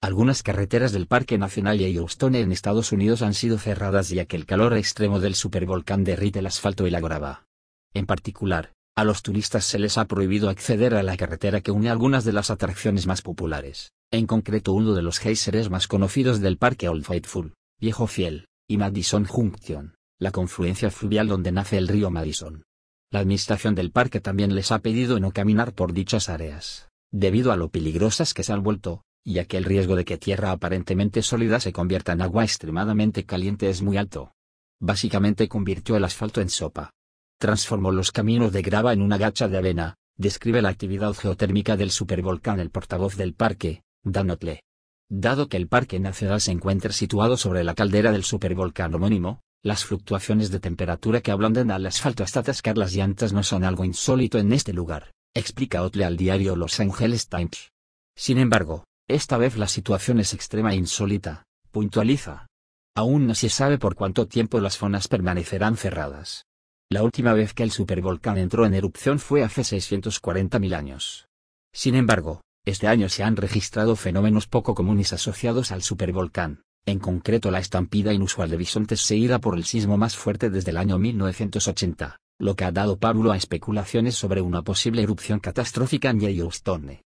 Algunas carreteras del Parque Nacional Yellowstone en Estados Unidos han sido cerradas ya que el calor extremo del supervolcán derrite el asfalto y la grava. En particular, a los turistas se les ha prohibido acceder a la carretera que une algunas de las atracciones más populares, en concreto uno de los geysers más conocidos del parque Old Faithful, Viejo Fiel, y Madison Junction, la confluencia fluvial donde nace el río Madison. La administración del parque también les ha pedido no caminar por dichas áreas, debido a lo peligrosas que se han vuelto, ya que el riesgo de que tierra aparentemente sólida se convierta en agua extremadamente caliente es muy alto. Básicamente convirtió el asfalto en sopa. Transformó los caminos de grava en una gacha de avena, describe la actividad geotérmica del supervolcán el portavoz del parque, Dan Dado que el Parque Nacional se encuentra situado sobre la caldera del supervolcán homónimo, las fluctuaciones de temperatura que ablandan al asfalto hasta atascar las llantas no son algo insólito en este lugar, explica Otle al diario Los Angeles Times. Sin embargo, esta vez la situación es extrema e insólita, puntualiza. Aún no se sabe por cuánto tiempo las zonas permanecerán cerradas. La última vez que el supervolcán entró en erupción fue hace 640.000 años. Sin embargo, este año se han registrado fenómenos poco comunes asociados al supervolcán, en concreto la estampida inusual de bisontes seguida por el sismo más fuerte desde el año 1980, lo que ha dado pábulo a especulaciones sobre una posible erupción catastrófica en Yellowstone.